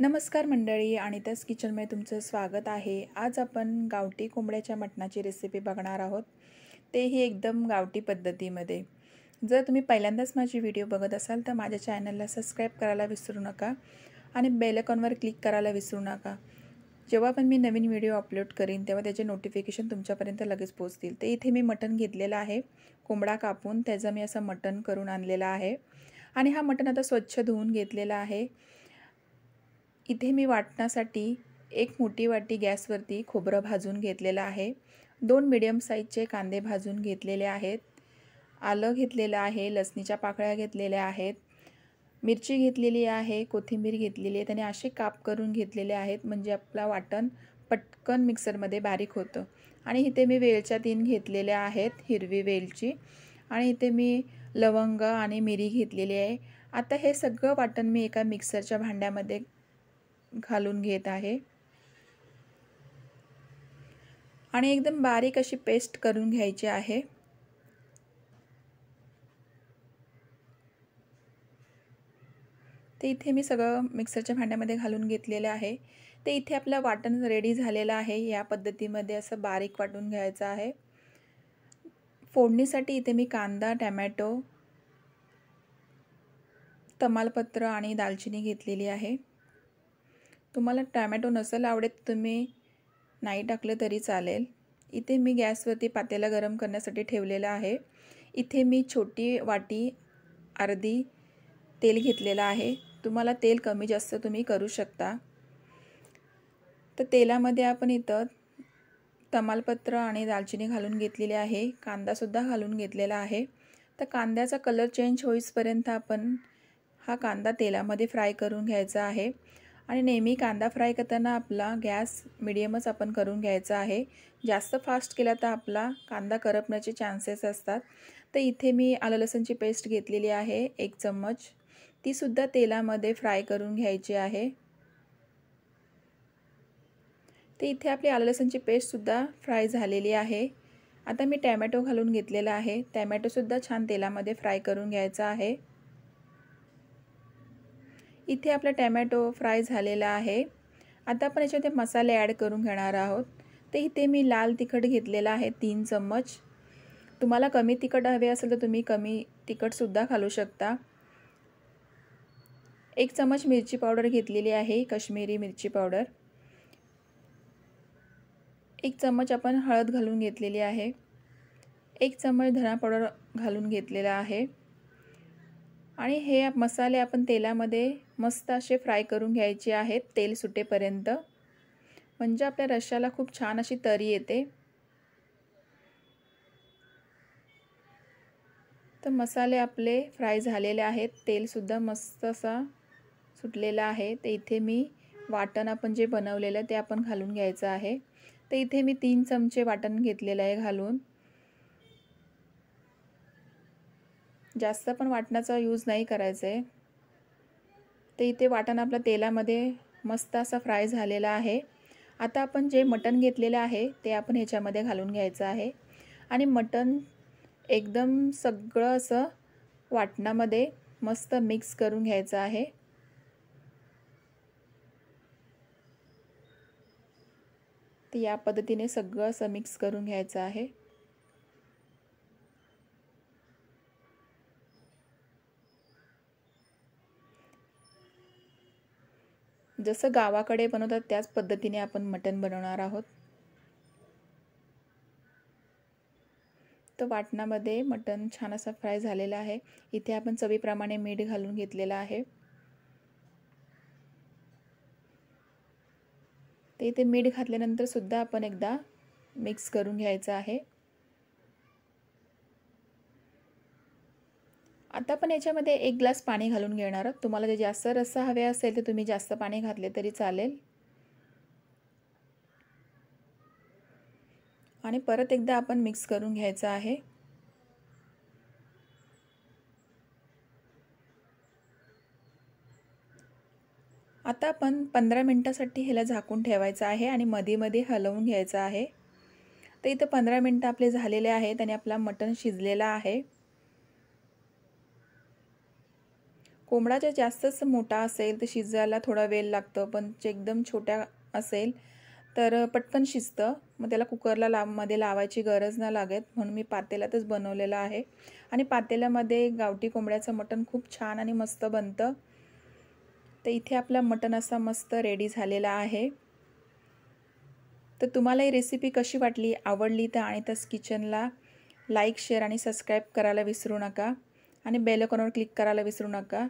नमस्कार मंडळी त्याच किचनमध्ये तुमचं स्वागत आहे आज आपण गावठी कोंबड्याच्या मटणाची रेसिपी बघणार आहोत तेही एकदम गावठी पद्धतीमध्ये जर तुम्ही पहिल्यांदाच माझी व्हिडिओ बघत असाल तर माझ्या चॅनलला सबस्क्राईब करायला विसरू नका आणि बेलकॉनवर क्लिक करायला विसरू नका जेव्हा पण मी नवीन व्हिडिओ अपलोड करीन तेव्हा त्याचे नोटिफिकेशन तुमच्यापर्यंत लगेच पोचतील तर इथे मी मटण घेतलेलं आहे कोंबडा कापून त्याचं मी असं मटण करून आणलेलं आहे आणि हा मटण आता स्वच्छ धुवून घेतलेला आहे इथे मी वाटण्यासाठी एक मोठी वाटी गॅसवरती खोबरं भाजून घेतलेलं आहे दोन मिडियम साईजचे कांदे भाजून घेतलेले आहेत आलं घेतलेलं आहे लसणीच्या पाकळ्या घेतलेल्या आहेत मिरची घेतलेली आहे कोथिंबीर घेतलेली आहे त्याने असे काप करून घेतलेले आहेत म्हणजे आपला वाटण पटकन मिक्सरमध्ये बारीक होतं आणि इथे मी वेलच्या तीन घेतलेल्या आहेत हिरवी वेलची आणि इथे मी लवंग आणि मिरी घेतलेली आहे आता हे सगळं वाटण मी एका मिक्सरच्या भांड्यामध्ये घालून घेत आहे आणि एकदम बारीक अशी पेस्ट करून घ्यायची आहे ते इथे मी सगळं मिक्सरच्या भांड्यामध्ये घालून घेतलेलं आहे ते इथे आपलं वाटण रेडी झालेलं आहे या पद्धतीमध्ये असं बारीक वाटून घ्यायचं आहे फोडणीसाठी इथे मी कांदा टमॅटो तमालपत्र आणि दालचिनी घेतलेली आहे तुम्हाला टॅमॅटो नसेल आवडत तुम्ही नाही टाकलं तरी चालेल इथे मी गॅसवरती पातेला गरम करण्यासाठी ठेवलेला आहे इथे मी छोटी वाटी अर्धी तेल घेतलेलं आहे तुम्हाला तेल कमी जास्त तुम्ही करू शकता तर तेलामध्ये आपण इथं तमालपत्र आणि दालचिनी घालून घेतलेली आहे कांदासुद्धा घालून घेतलेला आहे तर कांद्याचा कलर चेंज होईसपर्यंत आपण हा कांदा तेलामध्ये फ्राय करून घ्यायचा आहे आणि नेहमी कांदा फ्राय करताना आपला गॅस मिडियमच आपण करून घ्यायचा आहे जास्त फास्ट केला तर आपला कांदा करपण्याचे चान्सेस असतात तर इथे मी आलं लसणची पेस्ट घेतलेली आहे एक चम्मच तीसुद्धा तेलामध्ये फ्राय करून घ्यायची आहे तर इथे आपली आलं लसणची पेस्टसुद्धा फ्राय झालेली आहे आता मी टॅमॅटो घालून घेतलेला आहे टॅमॅटोसुद्धा छान तेलामध्ये फ्राय करून घ्यायचा आहे इथे आपला टॅमॅटो फ्राय झालेला आहे आता आपण याच्यामध्ये मसाले ॲड करून घेणार आहोत ते इथे मी लाल तिखट घेतलेलं आहे तीन चम्मच तुम्हाला कमी तिखट हवे असेल तर तुम्ही कमी तिखटसुद्धा घालू शकता एक चमच मिरची पावडर घेतलेली आहे कश्मीरी मिरची पावडर एक चम्मच आपण हळद घालून घेतलेली आहे एक चम्मच धना पावडर घालून घेतलेला आहे आणि हे मसाले आपण तेलामध्ये मस्त असे फ्राय करून घ्यायचे आहेत तेल सुटेपर्यंत म्हणजे आपल्या रश्श्याला खूप छान अशी तरी येते तर मसाले आपले फ्राय झालेले आहेत तेलसुद्धा मस्त असा सुटलेला आहे ते इथे मी वाटण आपण जे बनवलेलं ते आपण घालून घ्यायचं आहे तर इथे मी तीन चमचे वाटण घेतलेलं आहे घालून जास्त पण वाटणाचा यूज नाही करायचं आहे तर इथे वाटण आपला तेलामध्ये मस्त असा फ्राय झालेला आहे आता आपण जे मटण घेतलेलं आहे ते आपण ह्याच्यामध्ये घालून घ्यायचं आहे आणि मटण एकदम सगळं असं वाटणामध्ये मस्त मिक्स करून घ्यायचं आहे तर या पद्धतीने सगळं असं मिक्स करून घ्यायचं आहे जसं गावाकडे बनवतात त्याच पद्धतीने आपण मटण बनवणार आहोत तर वाटणामध्ये मटण छान असा फ्राय झालेला आहे इथे आपण चवीप्रमाणे मीठ घालून घेतलेला आहे तर इथे मीठ घातल्यानंतर सुद्धा आपण एकदा मिक्स करून घ्यायचं आहे आता आपण याच्यामध्ये एक ग्लास पाणी घालून घेणार आहोत तुम्हाला जे जास्त रस्सा हवे असेल तर तुम्ही जास्त पाणी घातले तरी चालेल आणि परत एकदा आपण मिक्स करून घ्यायचं आहे आता आपण पंधरा मिनटासाठी ह्याला झाकून ठेवायचं आहे आणि मध्ये मध्ये हलवून घ्यायचं आहे तर इथं पंधरा मिनटं आपले झालेले आहेत आणि आपला मटण शिजलेला आहे कोंबडा जे जास्तच मोठा असेल तर शिजायला थोडा वेळ लागतं पण जे एकदम छोट्या असेल तर पटकन शिजतं मग त्याला कुकरला लाव मध्ये लावायची गरज ना लागत म्हणून मी पातेल्यातच बनवलेलं आहे आणि पातेल्यामध्ये गावठी कोंबड्याचं मटण खूप छान आणि मस्त बनतं तर इथे आपला मटण असा मस्त रेडी झालेला आहे तर तुम्हाला ही रेसिपी कशी वाटली आवडली तर आणि तस किचनला लाईक शेअर आणि सबस्क्राईब करायला विसरू नका आणि बेल आयकॉनवर क्लिक करायला विसरू नका